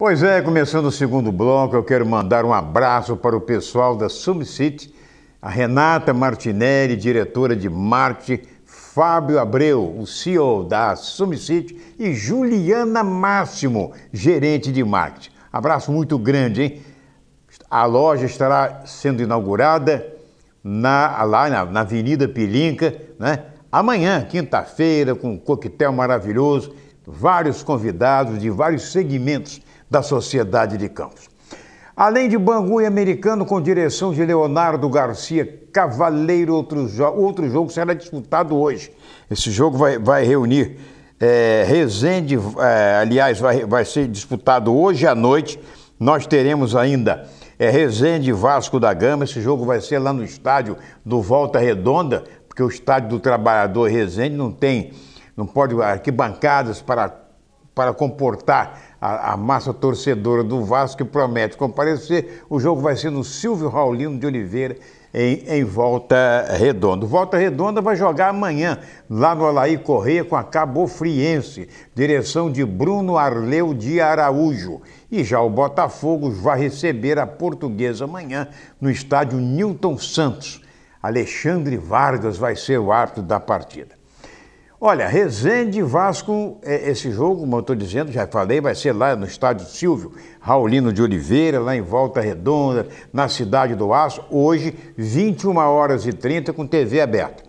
Pois é, começando o segundo bloco, eu quero mandar um abraço para o pessoal da SumCity, a Renata Martinelli, diretora de marketing, Fábio Abreu, o CEO da SumCity, e Juliana Máximo, gerente de marketing. Abraço muito grande, hein? A loja estará sendo inaugurada na, lá na, na Avenida Pilinca, né? Amanhã, quinta-feira, com um coquetel maravilhoso, vários convidados de vários segmentos da Sociedade de Campos. Além de Bangu e Americano, com direção de Leonardo Garcia Cavaleiro, outro, jo outro jogo será disputado hoje. Esse jogo vai, vai reunir é, Resende, é, aliás, vai, vai ser disputado hoje à noite. Nós teremos ainda é, Resende Vasco da Gama. Esse jogo vai ser lá no estádio do Volta Redonda, porque o estádio do Trabalhador Resende não tem, não pode arquibancadas para para comportar a, a, massa torcedora do Vasco que promete comparecer. O jogo vai ser no Silvio Raulino de Oliveira, em, em Volta Redonda. Volta Redonda vai jogar amanhã, lá no Alaí Correia, com a Cabo Friense, direção de Bruno Arleu de Araújo. E já o Botafogo vai receber a portuguesa amanhã no estádio Newton Santos. Alexandre Vargas vai ser o árbitro da partida. Olha, Resende Vasco, é, esse jogo, como eu estou dizendo, já falei, vai ser lá no estádio Silvio Raulino de Oliveira, lá em Volta Redonda, na Cidade do Aço, hoje, 21 horas e 30, com TV aberta.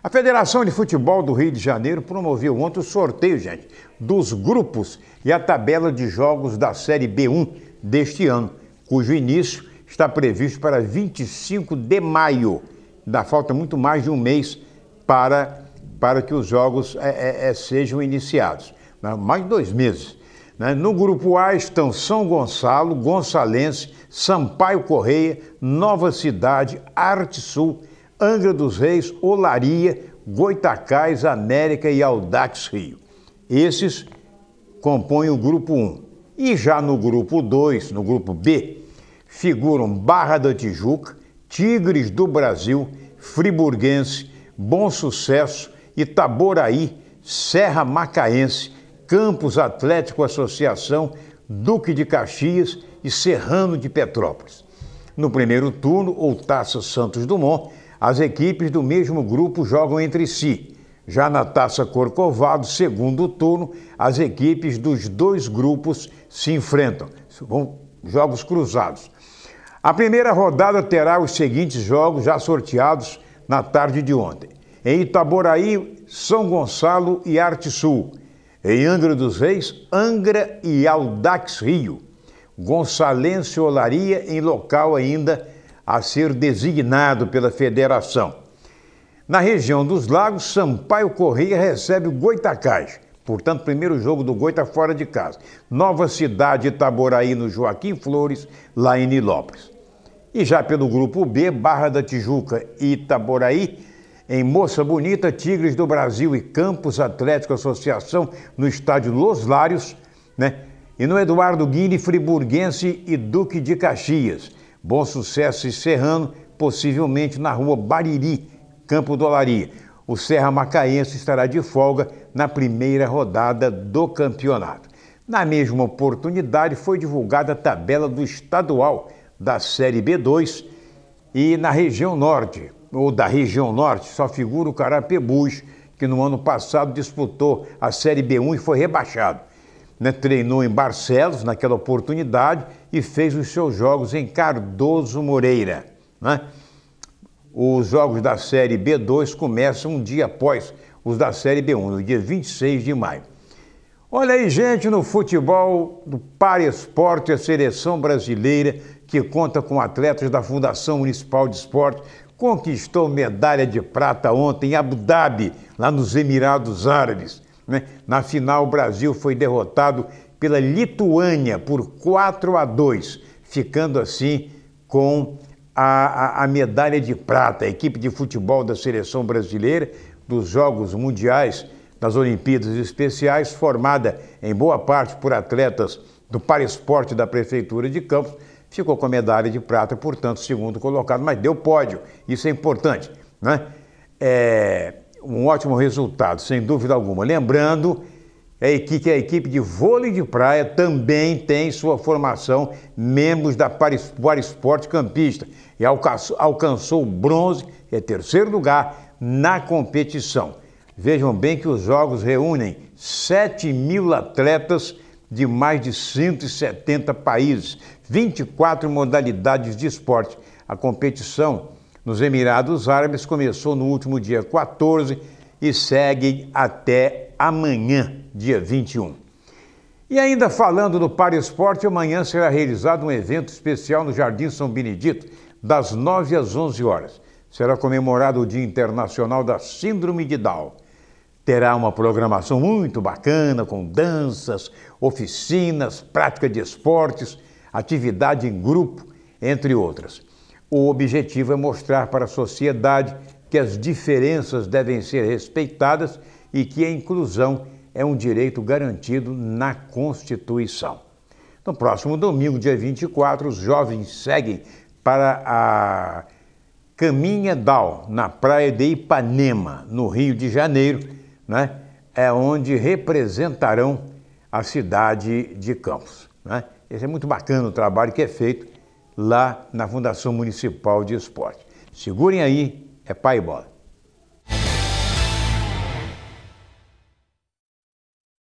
A Federação de Futebol do Rio de Janeiro promoveu ontem o sorteio, gente, dos grupos e a tabela de jogos da Série B1 deste ano, cujo início está previsto para 25 de maio. Ainda falta muito mais de um mês para para que os jogos é, é, é sejam iniciados. Né? Mais dois meses. Né? No grupo A estão São Gonçalo, Gonçalense, Sampaio Correia, Nova Cidade, Arte Sul, Angra dos Reis, Olaria, Goitacais, América e Aldax Rio. Esses compõem o grupo 1. E já no grupo 2, no grupo B, figuram Barra da Tijuca, Tigres do Brasil, Friburguense, Bom Sucesso, Itaboraí, Serra Macaense, Campos Atlético Associação, Duque de Caxias e Serrano de Petrópolis. No primeiro turno, ou Taça Santos Dumont, as equipes do mesmo grupo jogam entre si. Já na Taça Corcovado, segundo turno, as equipes dos dois grupos se enfrentam. Vão jogos cruzados. A primeira rodada terá os seguintes jogos já sorteados na tarde de ontem. Em Itaboraí, São Gonçalo e Arte Sul. Em Angra dos Reis, Angra e Aldax Rio. Gonçalense Olaria em local ainda a ser designado pela federação. Na região dos lagos, Sampaio Correia recebe o Goitacás. Portanto, primeiro jogo do Goita fora de casa. Nova Cidade, Itaboraí, no Joaquim Flores, lá em Nilópolis. E já pelo grupo B, Barra da Tijuca e Itaboraí, em Moça Bonita, Tigres do Brasil e Campos Atlético Associação no estádio Los Lários, né? E no Eduardo Guini, Friburguense e Duque de Caxias. Bom Sucesso e Serrano, possivelmente na rua Bariri, Campo do Olaria. O Serra Macaense estará de folga na primeira rodada do campeonato. Na mesma oportunidade, foi divulgada a tabela do estadual da Série B2 e na região norte, ou da região norte, só figura o Carapebus, que no ano passado disputou a Série B1 e foi rebaixado. Né? treinou em Barcelos naquela oportunidade e fez os seus jogos em Cardoso Moreira. Né? Os jogos da Série B2 começam um dia após os da Série B1, no dia 26 de maio. Olha aí, gente, no futebol do Para Esporte, a seleção brasileira, que conta com atletas da Fundação Municipal de Esporte, conquistou medalha de prata ontem em Abu Dhabi, lá nos Emirados Árabes. Né? Na final, o Brasil foi derrotado pela Lituânia por 4 a 2, ficando assim com a, a, a medalha de prata. A equipe de futebol da seleção brasileira dos Jogos Mundiais das Olimpíadas Especiais, formada em boa parte por atletas do Paraesporte da Prefeitura de Campos, Ficou com a medalha de prata, portanto, segundo colocado, mas deu pódio. Isso é importante, né? É um ótimo resultado, sem dúvida alguma. Lembrando é que a equipe de vôlei de praia também tem sua formação membros da Esporte Campista e alcançou, alcançou o bronze, que é terceiro lugar, na competição. Vejam bem que os jogos reúnem 7 mil atletas de mais de 170 países, 24 modalidades de esporte. A competição nos Emirados Árabes começou no último dia 14 e segue até amanhã, dia 21. E ainda falando do Para Esporte, amanhã será realizado um evento especial no Jardim São Benedito, das 9 às 11 horas. Será comemorado o Dia Internacional da Síndrome de Down terá uma programação muito bacana com danças, oficinas, prática de esportes, atividade em grupo, entre outras. O objetivo é mostrar para a sociedade que as diferenças devem ser respeitadas e que a inclusão é um direito garantido na Constituição. No próximo domingo, dia 24, os jovens seguem para a Caminha Dal, na praia de Ipanema, no Rio de Janeiro né, é onde representarão a cidade de Campos. Né? Esse é muito bacana o trabalho que é feito lá na Fundação Municipal de Esporte. Segurem aí, é pai e bola.